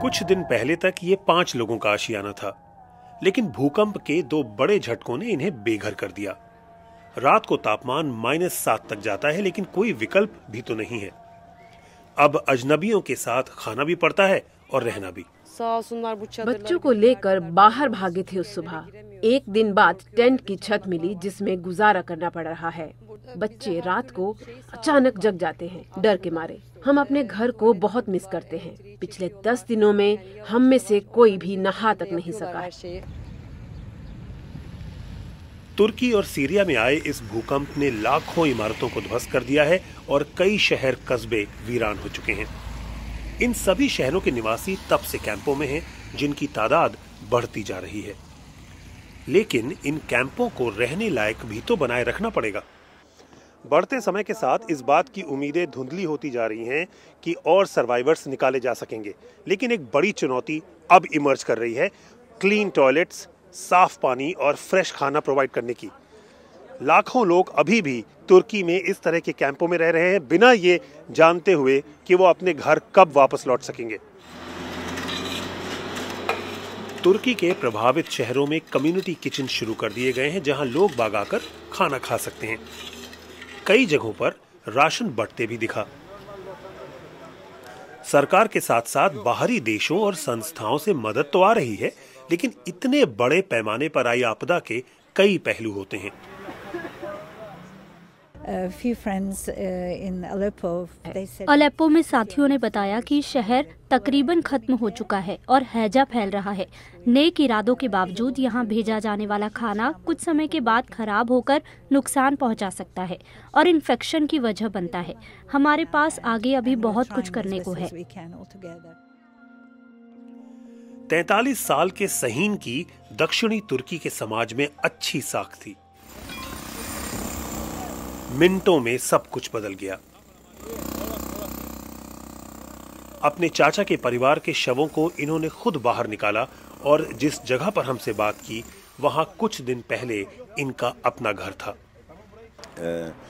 कुछ दिन पहले तक ये पांच लोगों का आशियाना था लेकिन भूकंप के दो बड़े झटकों ने इन्हें बेघर कर दिया रात को तापमान माइनस सात तक जाता है लेकिन कोई विकल्प भी तो नहीं है अब अजनबियों के साथ खाना भी पड़ता है और रहना भी बच्चों को लेकर बाहर भागे थे उस सुबह एक दिन बाद टेंट की छत मिली जिसमें गुजारा करना पड़ रहा है बच्चे रात को अचानक जग जाते हैं डर के मारे हम अपने घर को बहुत मिस करते हैं पिछले दस दिनों में हम में से कोई भी नहा तक नहीं सका तुर्की और सीरिया में आए इस भूकंप ने लाखों इमारतों को ध्वस्त कर दिया है और कई शहर कस्बे वीरान हो चुके हैं इन सभी शहरों के निवासी तब से कैंपों में हैं जिनकी तादाद बढ़ती जा रही है लेकिन इन कैंपों को रहने लायक भी तो बनाए रखना पड़ेगा बढ़ते समय के साथ इस बात की उम्मीदें धुंधली होती जा रही हैं कि और सर्वाइवर्स निकाले जा सकेंगे लेकिन एक बड़ी चुनौती अब इमर्ज कर रही है क्लीन टॉयलेट्स साफ पानी और फ्रेश खाना प्रोवाइड करने की लाखों लोग अभी भी तुर्की में इस तरह के कैंपों में रह रहे हैं बिना ये जानते हुए कि वो अपने घर कब वापस लौट सकेंगे तुर्की के प्रभावित शहरों में कम्युनिटी किचन शुरू कर दिए गए हैं जहां लोग बाग आकर खाना खा सकते हैं कई जगहों पर राशन बढ़ते भी दिखा सरकार के साथ साथ बाहरी देशों और संस्थाओं से मदद तो आ रही है लेकिन इतने बड़े पैमाने पर आई आपदा के कई पहलू होते हैं अलेप्पो uh, में साथियों ने बताया कि शहर तकरीबन खत्म हो चुका है और हैजा फैल रहा है नेक इरादों के बावजूद यहाँ भेजा जाने वाला खाना कुछ समय के बाद खराब होकर नुकसान पहुँचा सकता है और इन्फेक्शन की वजह बनता है हमारे पास आगे अभी बहुत कुछ करने को है तैतालीस साल के सहीन की दक्षिणी तुर्की के समाज में अच्छी साख थी मिनटों में सब कुछ बदल गया अपने चाचा के परिवार के शवों को इन्होंने खुद बाहर निकाला और जिस जगह पर हमसे बात की वहां कुछ दिन पहले इनका अपना घर था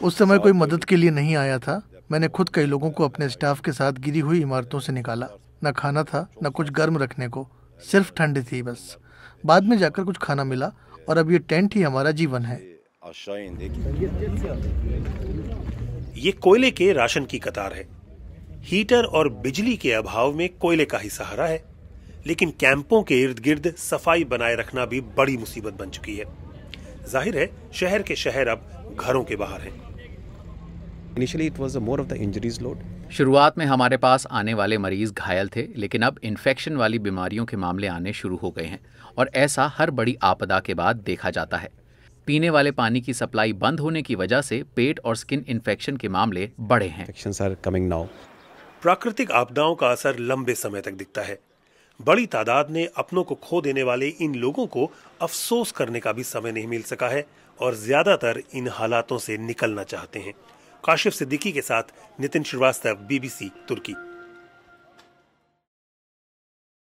उस समय कोई मदद के लिए नहीं आया था मैंने खुद कई लोगों को अपने स्टाफ के साथ गिरी हुई इमारतों से निकाला न खाना था न कुछ गर्म रखने को सिर्फ ठंड थी बस बाद में जाकर कुछ खाना मिला और अब ये टेंट ही हमारा जीवन है ये कोयले के राशन की कतार है हीटर और बिजली के अभाव में कोयले का ही सहारा है लेकिन कैंपों के इर्द गिर्द सफाई बनाए रखना भी बड़ी मुसीबत बन चुकी है जाहिर है शहर के शहर अब घरों के बाहर हैं इंजरीज लोड शुरुआत में हमारे पास आने वाले मरीज घायल थे लेकिन अब इन्फेक्शन वाली बीमारियों के मामले आने शुरू हो गए हैं और ऐसा हर बड़ी आपदा के बाद देखा जाता है पीने वाले पानी की सप्लाई बंद होने की वजह से पेट और स्किन इन्फेक्शन के मामले बढ़े हैं प्राकृतिक आपदाओं का असर लंबे समय तक दिखता है बड़ी तादाद ने अपनों को खो देने वाले इन लोगों को अफसोस करने का भी समय नहीं मिल सका है और ज्यादातर इन हालातों से निकलना चाहते हैं काशिफ सिद्दीकी के साथ नितिन श्रीवास्तव बीबीसी तुर्की